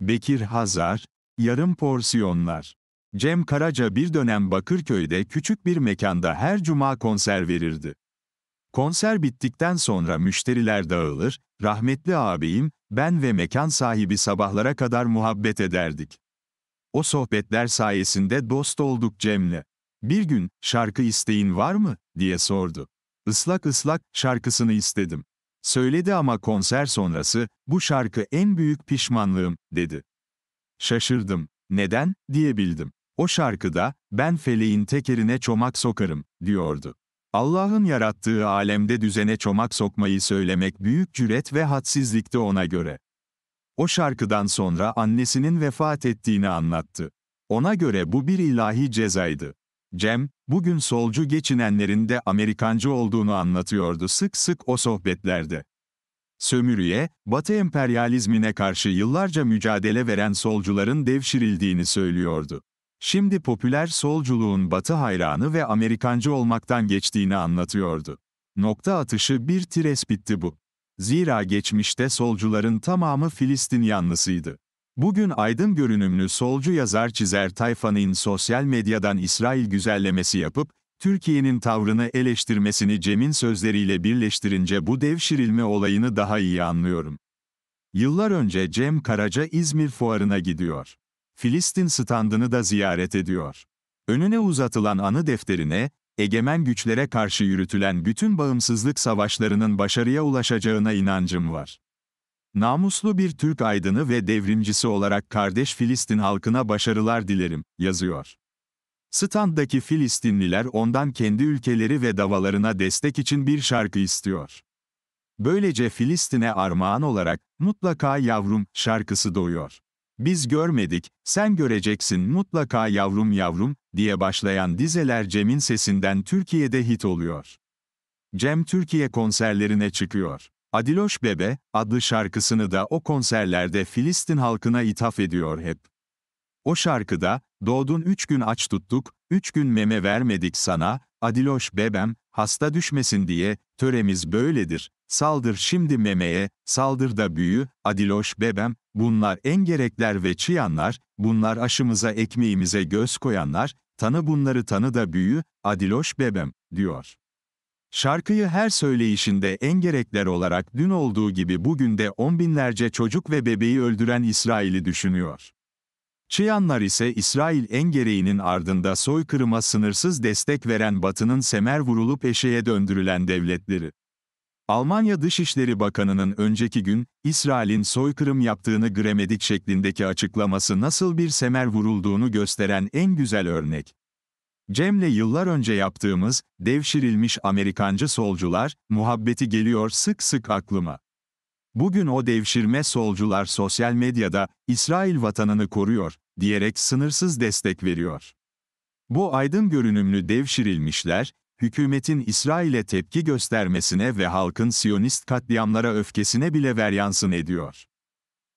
Bekir Hazar, Yarım Porsiyonlar Cem Karaca bir dönem Bakırköy'de küçük bir mekanda her cuma konser verirdi. Konser bittikten sonra müşteriler dağılır, rahmetli ağabeyim, ben ve mekan sahibi sabahlara kadar muhabbet ederdik. O sohbetler sayesinde dost olduk Cem'le. Bir gün, şarkı isteğin var mı, diye sordu. Islak ıslak, şarkısını istedim. Söyledi ama konser sonrası, bu şarkı en büyük pişmanlığım, dedi. Şaşırdım, neden, diyebildim. O şarkıda, ben feleğin tekerine çomak sokarım, diyordu. Allah'ın yarattığı alemde düzene çomak sokmayı söylemek büyük cüret ve hadsizlikti ona göre. O şarkıdan sonra annesinin vefat ettiğini anlattı. Ona göre bu bir ilahi cezaydı. Cem, bugün solcu geçinenlerin de Amerikancı olduğunu anlatıyordu sık sık o sohbetlerde. Sömürüye, Batı emperyalizmine karşı yıllarca mücadele veren solcuların devşirildiğini söylüyordu. Şimdi popüler solculuğun Batı hayranı ve Amerikancı olmaktan geçtiğini anlatıyordu. Nokta atışı bir tires bitti bu. Zira geçmişte solcuların tamamı Filistin yanlısıydı. Bugün aydın görünümlü solcu yazar çizer tayfanın sosyal medyadan İsrail güzellemesi yapıp, Türkiye'nin tavrını eleştirmesini Cem'in sözleriyle birleştirince bu devşirilme olayını daha iyi anlıyorum. Yıllar önce Cem Karaca İzmir fuarına gidiyor. Filistin standını da ziyaret ediyor. Önüne uzatılan anı defterine, egemen güçlere karşı yürütülen bütün bağımsızlık savaşlarının başarıya ulaşacağına inancım var. Namuslu bir Türk aydını ve devrimcisi olarak kardeş Filistin halkına başarılar dilerim, yazıyor. Standdaki Filistinliler ondan kendi ülkeleri ve davalarına destek için bir şarkı istiyor. Böylece Filistin'e armağan olarak, mutlaka yavrum, şarkısı doğuyor. Biz görmedik, sen göreceksin mutlaka yavrum yavrum, diye başlayan dizeler Cem'in sesinden Türkiye'de hit oluyor. Cem Türkiye konserlerine çıkıyor. Adiloş Bebe adlı şarkısını da o konserlerde Filistin halkına ithaf ediyor hep. O şarkıda, doğdun üç gün aç tuttuk, üç gün meme vermedik sana, Adiloş bebem, hasta düşmesin diye, töremiz böyledir, saldır şimdi memeye, saldır da büyü, Adiloş bebem, bunlar en gerekler ve çıyanlar, bunlar aşımıza ekmeğimize göz koyanlar, tanı bunları tanı da büyü, Adiloş bebem, diyor. Şarkıyı her söyleyişinde engerekler olarak dün olduğu gibi bugün de on binlerce çocuk ve bebeği öldüren İsrail'i düşünüyor. Çiyanlar ise İsrail engereğinin ardında soykırıma sınırsız destek veren Batı'nın semer vurulup eşeğe döndürülen devletleri. Almanya Dışişleri Bakanı'nın önceki gün, İsrail'in soykırım yaptığını gremedik şeklindeki açıklaması nasıl bir semer vurulduğunu gösteren en güzel örnek. Cem'le yıllar önce yaptığımız, devşirilmiş Amerikancı solcular, muhabbeti geliyor sık sık aklıma. Bugün o devşirme solcular sosyal medyada, İsrail vatanını koruyor, diyerek sınırsız destek veriyor. Bu aydın görünümlü devşirilmişler, hükümetin İsrail'e tepki göstermesine ve halkın Siyonist katliamlara öfkesine bile veryansın ediyor.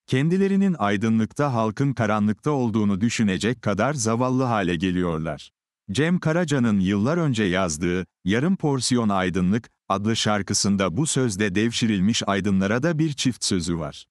Kendilerinin aydınlıkta halkın karanlıkta olduğunu düşünecek kadar zavallı hale geliyorlar. Cem Karaca'nın yıllar önce yazdığı Yarım Porsiyon Aydınlık adlı şarkısında bu sözde devşirilmiş aydınlara da bir çift sözü var.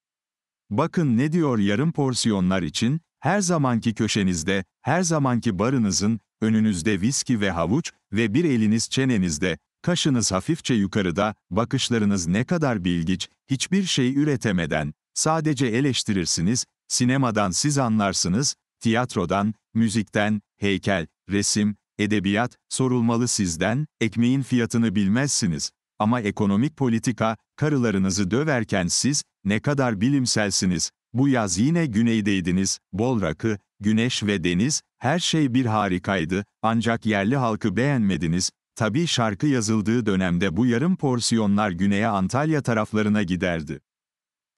Bakın ne diyor yarım porsiyonlar için, her zamanki köşenizde, her zamanki barınızın, önünüzde viski ve havuç ve bir eliniz çenenizde, kaşınız hafifçe yukarıda, bakışlarınız ne kadar bilgiç, hiçbir şey üretemeden, sadece eleştirirsiniz, sinemadan siz anlarsınız, tiyatrodan, müzikten, heykel, resim, edebiyat, sorulmalı sizden, ekmeğin fiyatını bilmezsiniz. Ama ekonomik politika, karılarınızı döverken siz, ne kadar bilimselsiniz. Bu yaz yine güneydeydiniz, bol rakı, güneş ve deniz, her şey bir harikaydı, ancak yerli halkı beğenmediniz. Tabii şarkı yazıldığı dönemde bu yarım porsiyonlar güneye Antalya taraflarına giderdi.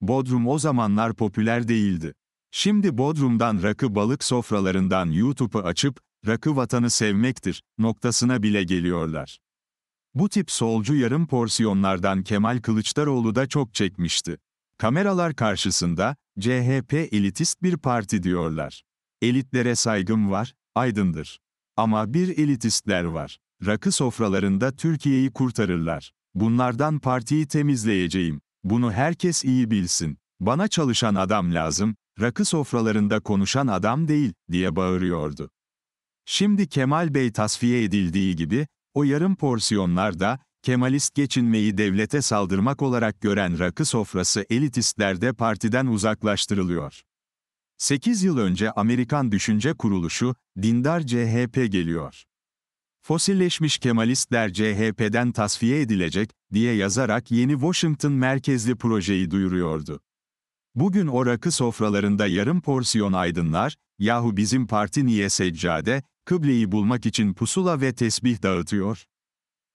Bodrum o zamanlar popüler değildi. Şimdi Bodrum'dan rakı balık sofralarından YouTube'u açıp, rakı vatanı sevmektir, noktasına bile geliyorlar. Bu tip solcu yarım porsiyonlardan Kemal Kılıçdaroğlu da çok çekmişti. Kameralar karşısında, CHP elitist bir parti diyorlar. Elitlere saygım var, aydındır. Ama bir elitistler var. Rakı sofralarında Türkiye'yi kurtarırlar. Bunlardan partiyi temizleyeceğim. Bunu herkes iyi bilsin. Bana çalışan adam lazım, rakı sofralarında konuşan adam değil, diye bağırıyordu. Şimdi Kemal Bey tasfiye edildiği gibi, o yarım porsiyonlar da Kemalist geçinmeyi devlete saldırmak olarak gören rakı sofrası elitistlerde partiden uzaklaştırılıyor. 8 yıl önce Amerikan Düşünce Kuruluşu, dindar CHP geliyor. Fosilleşmiş Kemalistler CHP'den tasfiye edilecek, diye yazarak yeni Washington merkezli projeyi duyuruyordu. Bugün o rakı sofralarında yarım porsiyon aydınlar, yahu bizim parti niye seccade, kıbleyi bulmak için pusula ve tesbih dağıtıyor?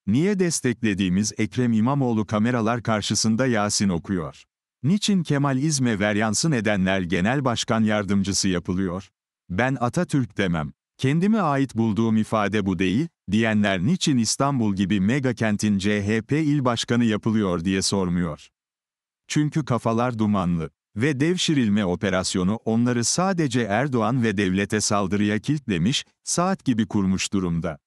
Niye desteklediğimiz Ekrem İmamoğlu kameralar karşısında Yasin okuyor? Niçin Kemal İzme veryansın edenler genel başkan yardımcısı yapılıyor? Ben Atatürk demem. Kendime ait bulduğum ifade bu değil, diyenler niçin İstanbul gibi mega kentin CHP il başkanı yapılıyor diye sormuyor. Çünkü kafalar dumanlı ve devşirilme operasyonu onları sadece Erdoğan ve devlete saldırıya kilitlemiş, saat gibi kurmuş durumda.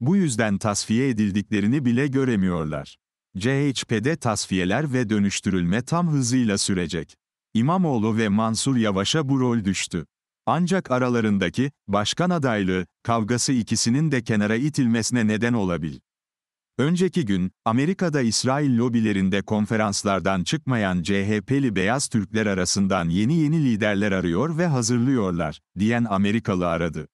Bu yüzden tasfiye edildiklerini bile göremiyorlar. CHP'de tasfiyeler ve dönüştürülme tam hızıyla sürecek. İmamoğlu ve Mansur Yavaş'a bu rol düştü. Ancak aralarındaki başkan adaylığı kavgası ikisinin de kenara itilmesine neden olabilir. Önceki gün, Amerika'da İsrail lobilerinde konferanslardan çıkmayan CHP'li beyaz Türkler arasından yeni yeni liderler arıyor ve hazırlıyorlar, diyen Amerikalı aradı.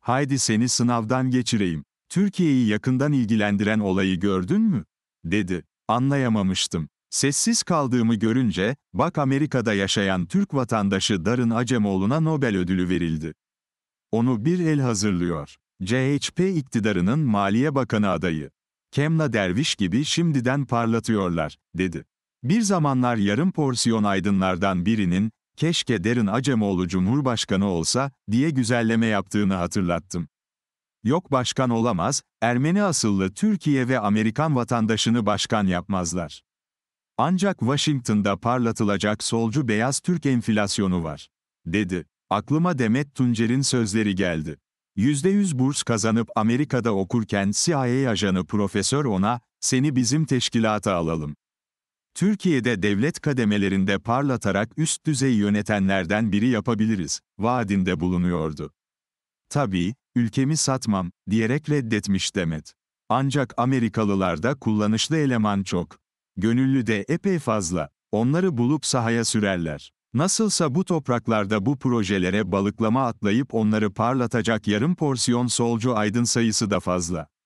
Haydi seni sınavdan geçireyim. Türkiye'yi yakından ilgilendiren olayı gördün mü? dedi. Anlayamamıştım. Sessiz kaldığımı görünce, bak Amerika'da yaşayan Türk vatandaşı Darın Acemoğlu'na Nobel ödülü verildi. Onu bir el hazırlıyor. CHP iktidarının Maliye Bakanı adayı. Kemla derviş gibi şimdiden parlatıyorlar, dedi. Bir zamanlar yarım porsiyon aydınlardan birinin, keşke Derin Acemoğlu Cumhurbaşkanı olsa, diye güzelleme yaptığını hatırlattım. Yok başkan olamaz, Ermeni asıllı Türkiye ve Amerikan vatandaşını başkan yapmazlar. Ancak Washington'da parlatılacak solcu beyaz Türk enflasyonu var, dedi. Aklıma Demet Tuncer'in sözleri geldi. %100 burs kazanıp Amerika'da okurken CIA ajanı profesör ona, seni bizim teşkilata alalım. Türkiye'de devlet kademelerinde parlatarak üst düzey yönetenlerden biri yapabiliriz, vaadinde bulunuyordu. Tabii, ülkemi satmam, diyerek reddetmiş Demet. Ancak Amerikalılarda kullanışlı eleman çok. Gönüllü de epey fazla, onları bulup sahaya sürerler. Nasılsa bu topraklarda bu projelere balıklama atlayıp onları parlatacak yarım porsiyon solcu aydın sayısı da fazla.